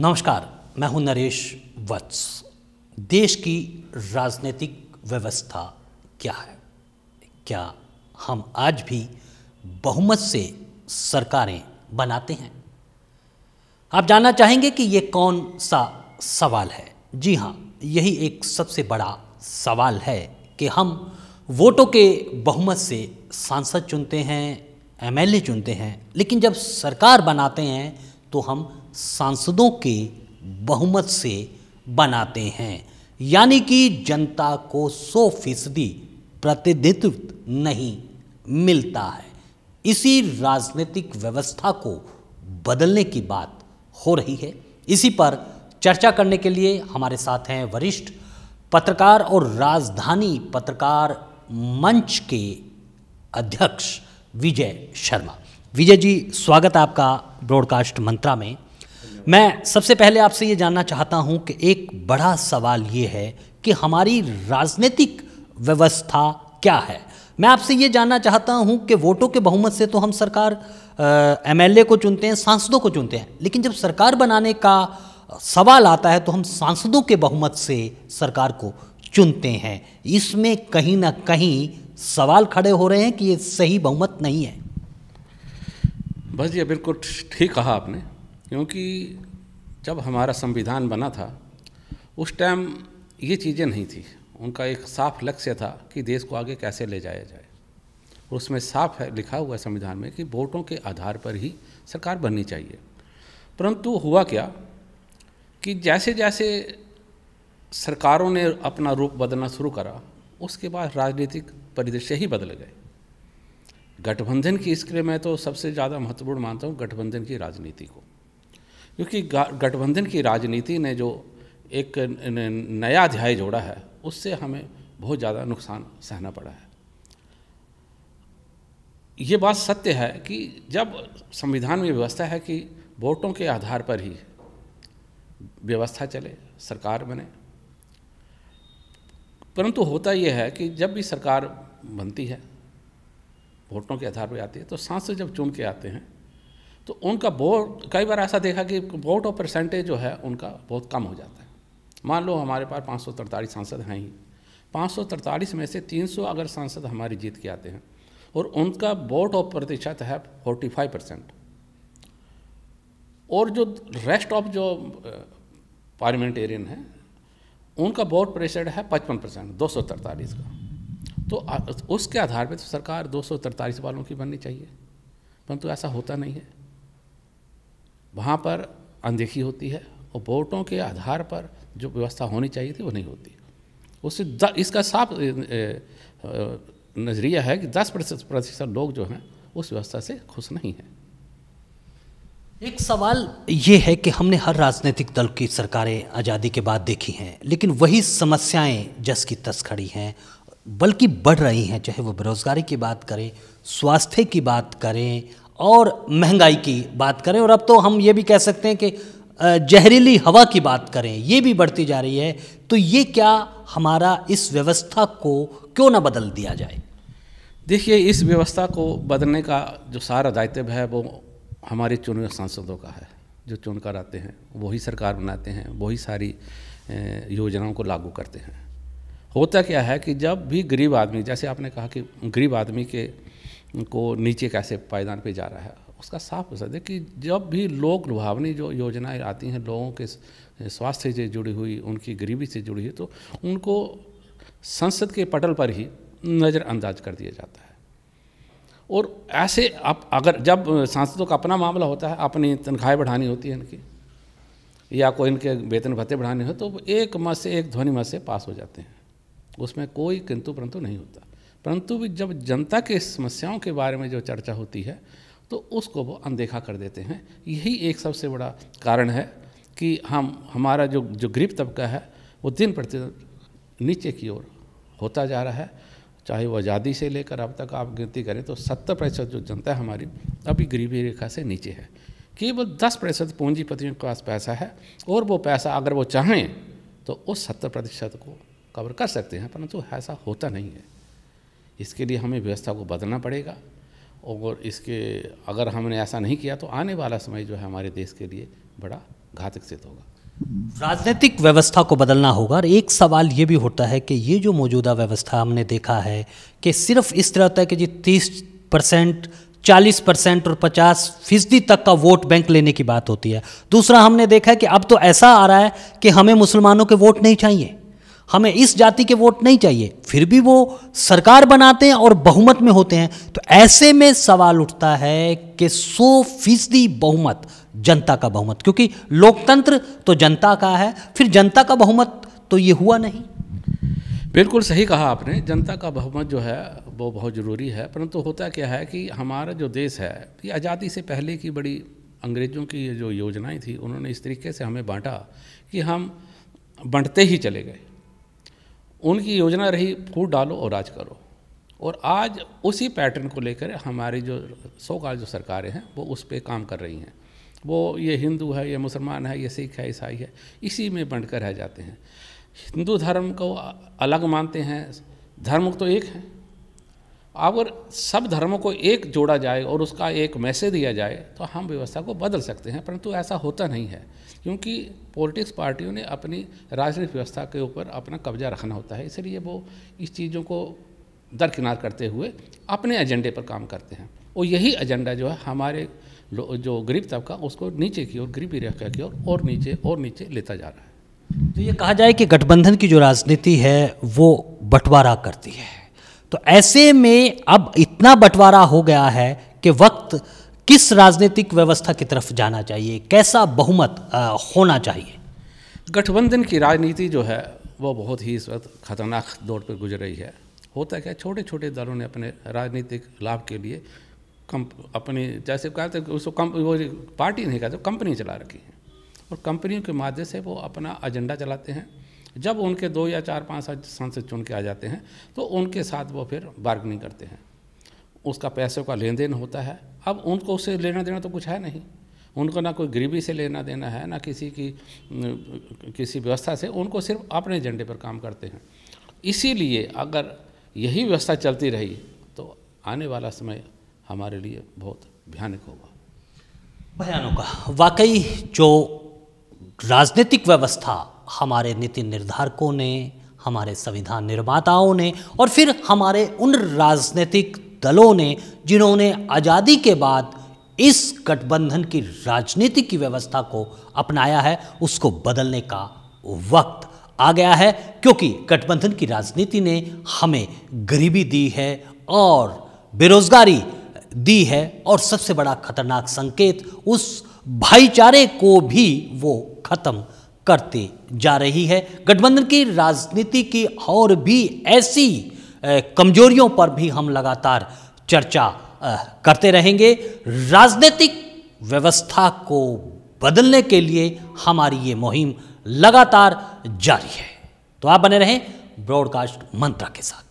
नमस्कार मैं हूं नरेश वत्स देश की राजनीतिक व्यवस्था क्या है क्या हम आज भी बहुमत से सरकारें बनाते हैं आप जानना चाहेंगे कि ये कौन सा सवाल है जी हाँ यही एक सबसे बड़ा सवाल है कि हम वोटों के बहुमत से सांसद चुनते हैं एमएलए चुनते हैं लेकिन जब सरकार बनाते हैं तो हम सांसदों के बहुमत से बनाते हैं यानी कि जनता को सौ फीसदी प्रतिनिधित्व नहीं मिलता है इसी राजनीतिक व्यवस्था को बदलने की बात हो रही है इसी पर चर्चा करने के लिए हमारे साथ हैं वरिष्ठ पत्रकार और राजधानी पत्रकार मंच के अध्यक्ष विजय शर्मा विजय जी स्वागत आपका ब्रॉडकास्ट मंत्रा में मैं सबसे पहले आपसे ये जानना चाहता हूँ कि एक बड़ा सवाल ये है कि हमारी राजनीतिक व्यवस्था क्या है मैं आपसे ये जानना चाहता हूँ कि वोटों के बहुमत से तो हम सरकार एमएलए को चुनते हैं सांसदों को चुनते हैं लेकिन जब सरकार बनाने का सवाल आता है तो हम सांसदों के बहुमत से सरकार को चुनते हैं इसमें कहीं ना कहीं सवाल खड़े हो रहे हैं कि ये सही बहुमत नहीं है बस ये बिल्कुल ठीक कहा आपने क्योंकि जब हमारा संविधान बना था उस टाइम ये चीज़ें नहीं थी उनका एक साफ लक्ष्य था कि देश को आगे कैसे ले जाया जाए और उसमें साफ है लिखा हुआ है संविधान में कि वोटों के आधार पर ही सरकार बननी चाहिए परंतु हुआ क्या कि जैसे जैसे सरकारों ने अपना रूप बदलना शुरू करा उसके बाद राजनीतिक परिदृश्य ही बदल गए गठबंधन की इसके लिए मैं तो सबसे ज़्यादा महत्वपूर्ण मानता हूँ गठबंधन की राजनीति को क्योंकि गठबंधन की राजनीति ने जो एक नया अध्याय जोड़ा है उससे हमें बहुत ज़्यादा नुकसान सहना पड़ा है ये बात सत्य है कि जब संविधान में व्यवस्था है कि वोटों के आधार पर ही व्यवस्था चले सरकार बने परंतु होता यह है कि जब भी सरकार बनती है वोटों के आधार पर आती है तो सांसद जब चुन के आते हैं तो उनका वोट कई बार ऐसा देखा कि वोट और परसेंटेज जो है उनका बहुत कम हो जाता है मान लो हमारे पास पाँच सांसद हैं ही पाँच में से 300 अगर सांसद हमारी जीत के आते हैं और उनका वोट और प्रतिशत है 45 परसेंट और जो रेस्ट ऑफ जो पार्लियामेंटेरियन हैं उनका वोट प्रतिशत है पचपन परसेंट दो सौ तरतालीस का तो उसके आधार पर तो सरकार दो सौ तरतालीस वालों की बननी चाहिए परंतु तो ऐसा होता नहीं है वहाँ पर अनदेखी होती है और वोटों के आधार पर जो व्यवस्था होनी चाहिए थी वो नहीं होती उससे इसका साफ नज़रिया है कि दस प्रतिशत लोग जो हैं उस व्यवस्था से खुश नहीं हैं एक सवाल ये है कि हमने हर राजनीतिक दल की सरकारें आज़ादी के बाद देखी हैं लेकिन वही समस्याएं जस की तस खड़ी हैं बल्कि बढ़ रही हैं चाहे वो बेरोज़गारी की बात करें स्वास्थ्य की बात करें और महंगाई की बात करें और अब तो हम ये भी कह सकते हैं कि जहरीली हवा की बात करें ये भी बढ़ती जा रही है तो ये क्या हमारा इस व्यवस्था को क्यों ना बदल दिया जाए देखिए इस व्यवस्था को बदलने का जो सारा दायित्व है वो हमारे चुने सांसदों का है जो चुन आते हैं वही सरकार बनाते हैं वही सारी योजनाओं को लागू करते हैं होता क्या है कि जब भी गरीब आदमी जैसे आपने कहा कि गरीब आदमी के को नीचे कैसे पायदान पे जा रहा है उसका साफ असर देखिए कि जब भी लोग लुभावनी जो योजनाएं आती हैं लोगों के स्वास्थ्य से जुड़ी हुई उनकी गरीबी से जुड़ी हुई तो उनको संसद के पटल पर ही नज़रअंदाज कर दिया जाता है और ऐसे आप अगर जब सांसदों का अपना मामला होता है अपनी तनख्वाहें बढ़ानी होती है इनकी या कोई इनके वेतन भत्ते बढ़ाने हो तो एक मत से एक ध्वनि मत से पास हो जाते हैं उसमें कोई किंतु परंतु नहीं होता परंतु भी जब जनता के समस्याओं के बारे में जो चर्चा होती है तो उसको वो अनदेखा कर देते हैं यही एक सबसे बड़ा कारण है कि हम हमारा जो जो गरीब तबका है वो दिन प्रतिदिन नीचे की ओर होता जा रहा है चाहे वो आज़ादी से लेकर अब तक आप गिनती करें तो सत्तर प्रतिशत जो जनता है हमारी अभी गरीबी रेखा से नीचे है केवल दस प्रतिशत पूंजीपतियों के पास पैसा है और वो पैसा अगर वो चाहें तो उस सत्तर प्रतिशत को कवर कर सकते हैं परंतु ऐसा होता नहीं है इसके लिए हमें व्यवस्था को बदलना पड़ेगा और इसके अगर हमने ऐसा नहीं किया तो आने वाला समय जो है हमारे देश के लिए बड़ा घातक सिद्ध होगा राजनीतिक व्यवस्था को बदलना होगा और एक सवाल ये भी होता है कि ये जो मौजूदा व्यवस्था हमने देखा है कि सिर्फ इस तरह होता है कि जी तीस परसेंट चालीस परसेंट और पचास फीसदी तक का वोट बैंक लेने की बात होती है दूसरा हमने देखा है कि अब तो ऐसा आ रहा है कि हमें मुसलमानों के वोट नहीं चाहिए हमें इस जाति के वोट नहीं चाहिए फिर भी वो सरकार बनाते हैं और बहुमत में होते हैं तो ऐसे में सवाल उठता है कि सौ फीसदी बहुमत जनता का बहुमत क्योंकि लोकतंत्र तो जनता का है फिर जनता का बहुमत तो ये हुआ नहीं बिल्कुल सही कहा आपने जनता का बहुमत जो है वो बहुत ज़रूरी है परंतु होता क्या है कि हमारा जो देश है ये आज़ादी से पहले की बड़ी अंग्रेज़ों की जो योजनाएं थी उन्होंने इस तरीके से हमें बांटा कि हम बंटते ही चले गए उनकी योजना रही फूट डालो और राज करो और आज उसी पैटर्न को लेकर हमारी जो सौ काल जो सरकारें हैं वो उस पर काम कर रही हैं वो ये हिंदू है ये मुसलमान है ये सिख है ईसाई है इसी में बंट कर रह जाते हैं हिंदू धर्म को अलग मानते हैं धर्म तो एक है अगर सब धर्मों को एक जोड़ा जाए और उसका एक मैसेज दिया जाए तो हम व्यवस्था को बदल सकते हैं परंतु ऐसा होता नहीं है क्योंकि पॉलिटिक्स पार्टियों ने अपनी राजनीतिक व्यवस्था के ऊपर अपना कब्जा रखना होता है इसलिए वो इस चीज़ों को दरकिनार करते हुए अपने एजेंडे पर काम करते हैं और यही एजेंडा जो है हमारे जो गरीब तबका उसको नीचे की ओर गरीबी रेखा की ओर और, और नीचे और नीचे लेता जा रहा है तो ये कहा जाए कि गठबंधन की जो राजनीति है वो बंटवारा करती है तो ऐसे में अब इतना बंटवारा हो गया है कि वक्त किस राजनीतिक व्यवस्था की तरफ जाना चाहिए कैसा बहुमत होना चाहिए गठबंधन की राजनीति जो है वह बहुत ही इस वक्त खतरनाक दौर पर गुजर रही है होता क्या छोटे छोटे दलों ने अपने राजनीतिक लाभ के लिए कम अपनी जैसे कहते उसको कम वो पार्टी नहीं कहते कंपनी चला रखी है और कंपनियों के माध्यम से वो अपना एजेंडा चलाते हैं जब उनके दो या चार पाँच सांसद चुन के आ जाते हैं तो उनके साथ वो फिर बार्गनिंग करते हैं उसका पैसों का लेन देन होता है अब उनको उससे लेना देना तो कुछ है नहीं उनको ना कोई गरीबी से लेना देना है ना किसी की किसी व्यवस्था से उनको सिर्फ अपने एजेंडे पर काम करते हैं इसीलिए अगर यही व्यवस्था चलती रही तो आने वाला समय हमारे लिए बहुत भयानक होगा भयानक वाकई जो राजनीतिक व्यवस्था हमारे नीति निर्धारकों ने हमारे संविधान निर्माताओं ने और फिर हमारे उन राजनीतिक दलों ने जिन्होंने आज़ादी के बाद इस गठबंधन की राजनीति की व्यवस्था को अपनाया है उसको बदलने का वक्त आ गया है क्योंकि गठबंधन की राजनीति ने हमें गरीबी दी है और बेरोजगारी दी है और सबसे बड़ा खतरनाक संकेत उस भाईचारे को भी वो ख़त्म करती जा रही है गठबंधन की राजनीति की और भी ऐसी कमजोरियों पर भी हम लगातार चर्चा करते रहेंगे राजनीतिक व्यवस्था को बदलने के लिए हमारी ये मुहिम लगातार जारी है तो आप बने रहें ब्रॉडकास्ट मंत्रा के साथ